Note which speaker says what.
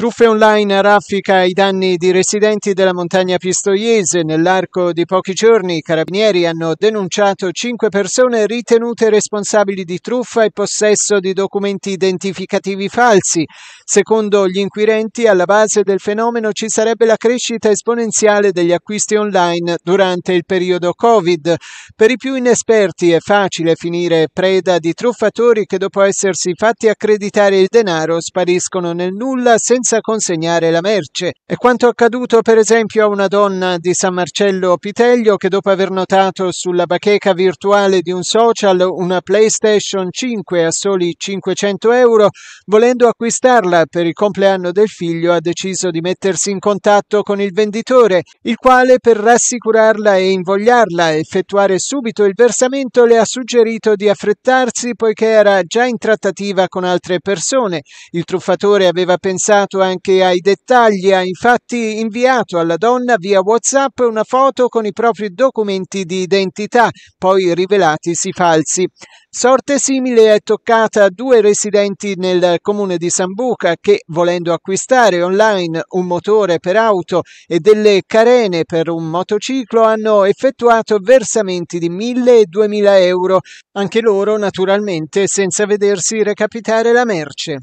Speaker 1: Truffe online raffica i danni di residenti della montagna pistoiese. Nell'arco di pochi giorni i carabinieri hanno denunciato cinque persone ritenute responsabili di truffa e possesso di documenti identificativi falsi. Secondo gli inquirenti, alla base del fenomeno ci sarebbe la crescita esponenziale degli acquisti online durante il periodo Covid. Per i più inesperti è facile finire preda di truffatori che dopo essersi fatti accreditare il denaro spariscono nel nulla senza senza consegnare la merce. È quanto accaduto per esempio a una donna di San Marcello Piteglio che dopo aver notato sulla bacheca virtuale di un social una PlayStation 5 a soli 500 euro, volendo acquistarla per il compleanno del figlio ha deciso di mettersi in contatto con il venditore, il quale per rassicurarla e invogliarla a effettuare subito il versamento le ha suggerito di affrettarsi poiché era già in trattativa con altre persone. Il truffatore aveva pensato pensato anche ai dettagli, ha infatti inviato alla donna via WhatsApp una foto con i propri documenti di identità, poi rivelatisi falsi. Sorte simile è toccata a due residenti nel comune di Sambuca che, volendo acquistare online un motore per auto e delle carene per un motociclo, hanno effettuato versamenti di 1000 e 2000 euro, anche loro naturalmente senza vedersi recapitare la merce.